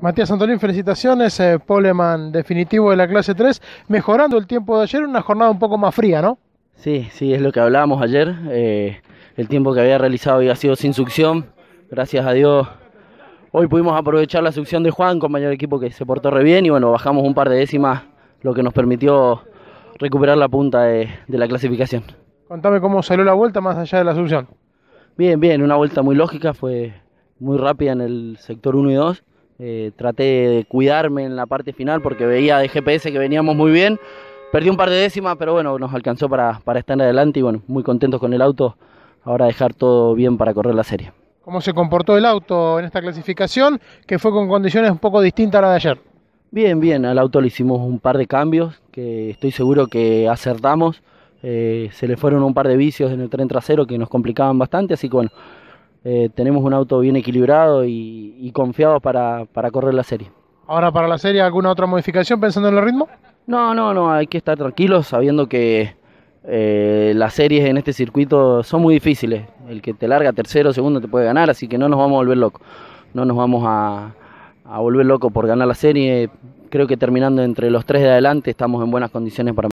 Matías Antolín, felicitaciones. Eh, Poleman, definitivo de la clase 3, mejorando el tiempo de ayer, una jornada un poco más fría, ¿no? Sí, sí, es lo que hablábamos ayer. Eh, el tiempo que había realizado había sido sin succión. Gracias a Dios. Hoy pudimos aprovechar la succión de Juan, compañero de equipo que se portó re bien. Y bueno, bajamos un par de décimas, lo que nos permitió recuperar la punta de, de la clasificación. Contame cómo salió la vuelta más allá de la succión. Bien, bien, una vuelta muy lógica, fue muy rápida en el sector 1 y 2 eh, traté de cuidarme en la parte final porque veía de GPS que veníamos muy bien. Perdí un par de décimas, pero bueno, nos alcanzó para, para estar adelante y bueno, muy contentos con el auto. Ahora dejar todo bien para correr la serie. ¿Cómo se comportó el auto en esta clasificación, que fue con condiciones un poco distintas a la de ayer? Bien, bien, al auto le hicimos un par de cambios que estoy seguro que acertamos. Eh, se le fueron un par de vicios en el tren trasero que nos complicaban bastante, así que bueno, eh, tenemos un auto bien equilibrado y, confiado para, para, correr la serie. Ahora para la serie, ¿alguna otra modificación pensando en el ritmo? No, no, no, hay que estar tranquilos sabiendo que eh, las series en este circuito son muy difíciles. El que te larga tercero, segundo te puede ganar, así que no nos vamos a volver locos. No nos vamos a, a volver locos por ganar la serie. Creo que terminando entre los tres de adelante estamos en buenas condiciones para...